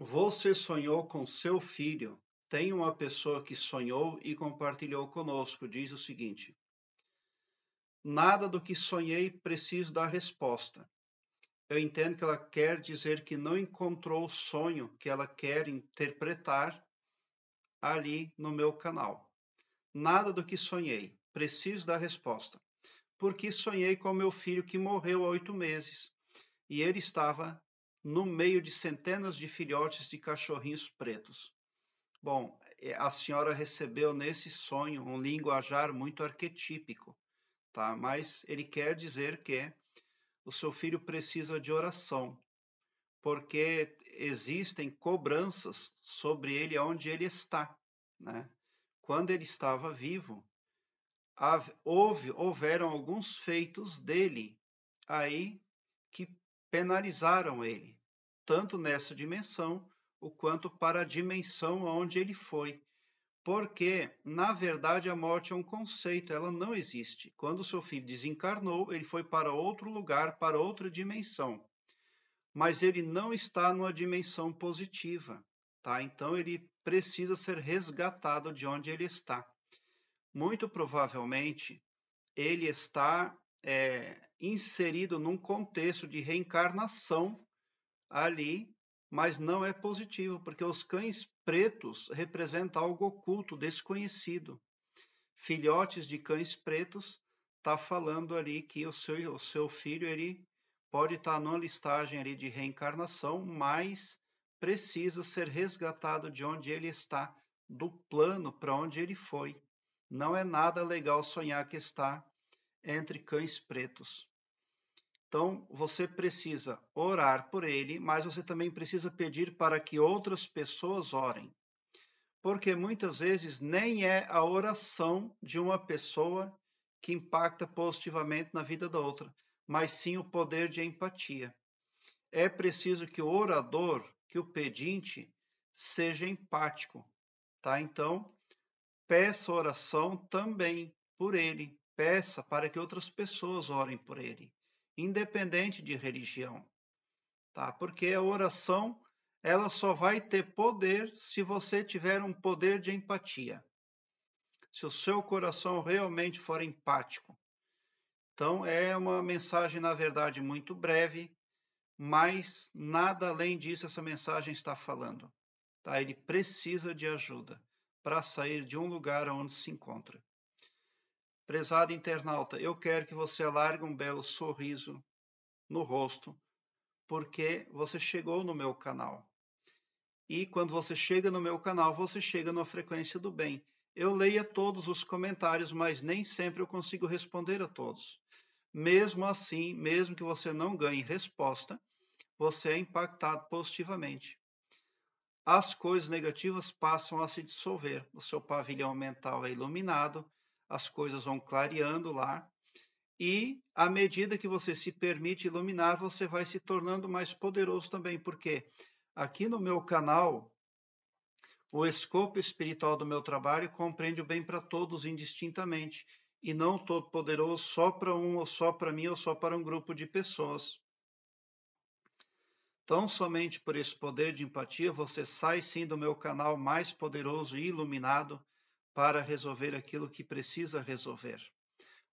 Você sonhou com seu filho. Tem uma pessoa que sonhou e compartilhou conosco. Diz o seguinte: Nada do que sonhei preciso da resposta. Eu entendo que ela quer dizer que não encontrou o sonho que ela quer interpretar ali no meu canal. Nada do que sonhei. Preciso da resposta. Porque sonhei com meu filho que morreu há oito meses e ele estava no meio de centenas de filhotes de cachorrinhos pretos. Bom, eh, a senhora recebeu nesse sonho um linguajar muito arquetípico, tá? Mas ele quer dizer que o seu filho precisa de oração, porque existem cobranças sobre ele onde ele está, né? Quando ele estava vivo, houve, houveram alguns feitos dele aí que penalizaram ele tanto nessa dimensão, o quanto para a dimensão onde ele foi. Porque, na verdade, a morte é um conceito, ela não existe. Quando seu filho desencarnou, ele foi para outro lugar, para outra dimensão. Mas ele não está numa dimensão positiva, tá? Então ele precisa ser resgatado de onde ele está. Muito provavelmente, ele está é, inserido num contexto de reencarnação ali, mas não é positivo, porque os cães pretos representam algo oculto, desconhecido. Filhotes de cães pretos está falando ali que o seu, o seu filho ele pode estar tá numa listagem ali de reencarnação, mas precisa ser resgatado de onde ele está, do plano para onde ele foi. Não é nada legal sonhar que está entre cães pretos. Então, você precisa orar por ele, mas você também precisa pedir para que outras pessoas orem. Porque muitas vezes nem é a oração de uma pessoa que impacta positivamente na vida da outra, mas sim o poder de empatia. É preciso que o orador, que o pedinte, seja empático, tá? Então, peça oração também por ele, peça para que outras pessoas orem por ele independente de religião, tá? Porque a oração ela só vai ter poder se você tiver um poder de empatia. Se o seu coração realmente for empático. Então é uma mensagem na verdade muito breve, mas nada além disso essa mensagem está falando. Tá? Ele precisa de ajuda para sair de um lugar onde se encontra. Prezado internauta, eu quero que você alargue um belo sorriso no rosto, porque você chegou no meu canal. E quando você chega no meu canal, você chega na frequência do bem. Eu leio todos os comentários, mas nem sempre eu consigo responder a todos. Mesmo assim, mesmo que você não ganhe resposta, você é impactado positivamente. As coisas negativas passam a se dissolver, o seu pavilhão mental é iluminado as coisas vão clareando lá, e à medida que você se permite iluminar, você vai se tornando mais poderoso também, porque aqui no meu canal, o escopo espiritual do meu trabalho compreende o bem para todos indistintamente, e não todo poderoso só para um, ou só para mim, ou só para um grupo de pessoas. Tão somente por esse poder de empatia, você sai sim do meu canal mais poderoso e iluminado para resolver aquilo que precisa resolver.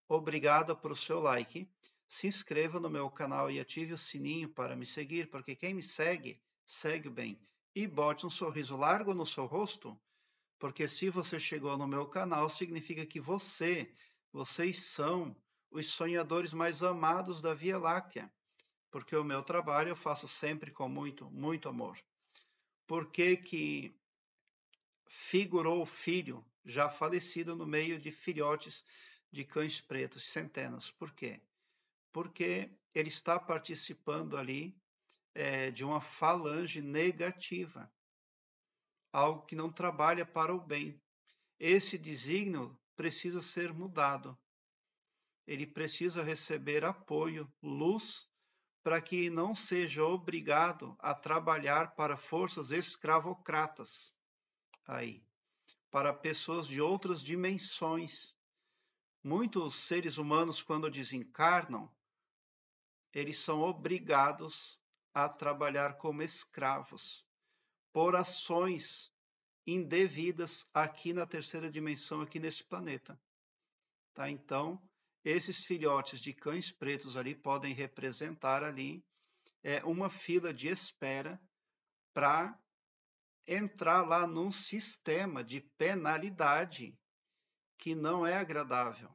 Obrigado por seu like. Se inscreva no meu canal e ative o sininho para me seguir, porque quem me segue, segue bem. E bote um sorriso largo no seu rosto, porque se você chegou no meu canal, significa que você, vocês são os sonhadores mais amados da Via Láctea, porque o meu trabalho eu faço sempre com muito, muito amor. Por que que figurou o filho já falecido no meio de filhotes de cães pretos, centenas. Por quê? Porque ele está participando ali é, de uma falange negativa, algo que não trabalha para o bem. Esse desígnio precisa ser mudado. Ele precisa receber apoio, luz, para que não seja obrigado a trabalhar para forças escravocratas. Aí para pessoas de outras dimensões. Muitos seres humanos, quando desencarnam, eles são obrigados a trabalhar como escravos por ações indevidas aqui na terceira dimensão, aqui nesse planeta. Tá? Então, esses filhotes de cães pretos ali podem representar ali é, uma fila de espera para entrar lá num sistema de penalidade que não é agradável,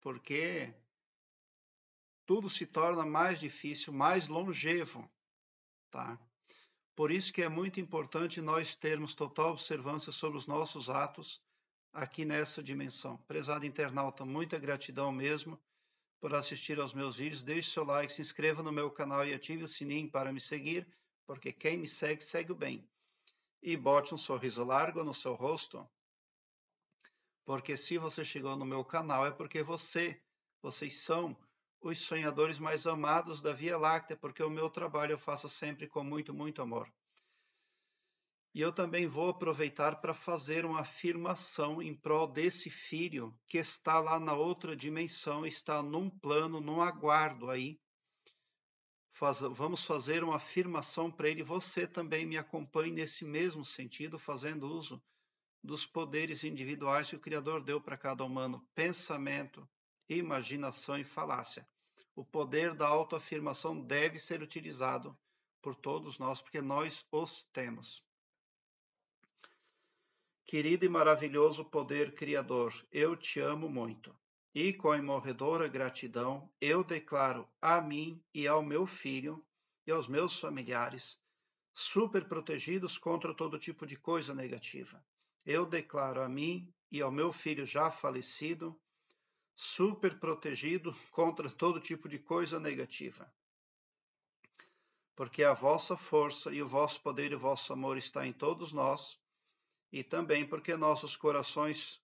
porque tudo se torna mais difícil, mais longevo, tá? Por isso que é muito importante nós termos total observância sobre os nossos atos aqui nessa dimensão. Prezado internauta, muita gratidão mesmo por assistir aos meus vídeos. Deixe seu like, se inscreva no meu canal e ative o sininho para me seguir, porque quem me segue, segue o bem e bote um sorriso largo no seu rosto. Porque se você chegou no meu canal é porque você, vocês são os sonhadores mais amados da Via Láctea, porque o meu trabalho eu faço sempre com muito, muito amor. E eu também vou aproveitar para fazer uma afirmação em prol desse filho que está lá na outra dimensão, está num plano, num aguardo aí, faz, vamos fazer uma afirmação para ele. Você também me acompanhe nesse mesmo sentido, fazendo uso dos poderes individuais que o Criador deu para cada humano: pensamento, imaginação e falácia. O poder da autoafirmação deve ser utilizado por todos nós, porque nós os temos. Querido e maravilhoso poder criador, eu te amo muito. E com imorredora gratidão, eu declaro a mim e ao meu filho e aos meus familiares super protegidos contra todo tipo de coisa negativa. Eu declaro a mim e ao meu filho já falecido super protegido contra todo tipo de coisa negativa. Porque a vossa força e o vosso poder e o vosso amor está em todos nós, e também porque nossos corações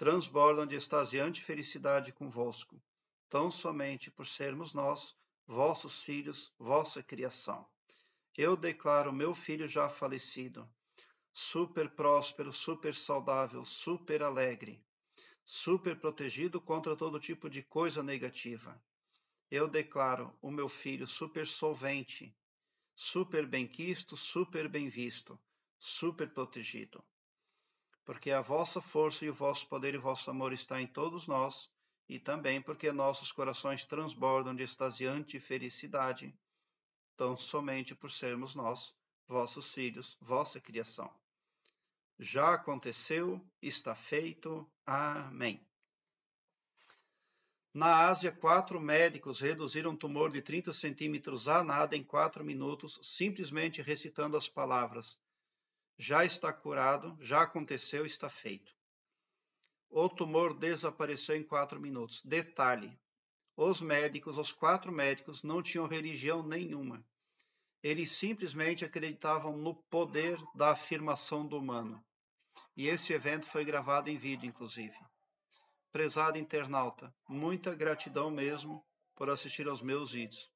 transbordam de extasiante felicidade convosco, tão somente por sermos nós, vossos filhos, vossa criação. Eu declaro meu filho já falecido, super próspero, super saudável, super alegre, super protegido contra todo tipo de coisa negativa. Eu declaro o meu filho super solvente, super bem quisto, super bem visto, super protegido porque a vossa força e o vosso poder e o vosso amor está em todos nós, e também porque nossos corações transbordam de extasiante felicidade, tão somente por sermos nós, vossos filhos, vossa criação. Já aconteceu, está feito. Amém. Na Ásia, quatro médicos reduziram um tumor de 30 centímetros a nada em quatro minutos, simplesmente recitando as palavras já está curado, já aconteceu, está feito. O tumor desapareceu em quatro minutos. Detalhe: os médicos, os quatro médicos, não tinham religião nenhuma. Eles simplesmente acreditavam no poder da afirmação do humano. E esse evento foi gravado em vídeo, inclusive. Prezado internauta, muita gratidão mesmo por assistir aos meus vídeos.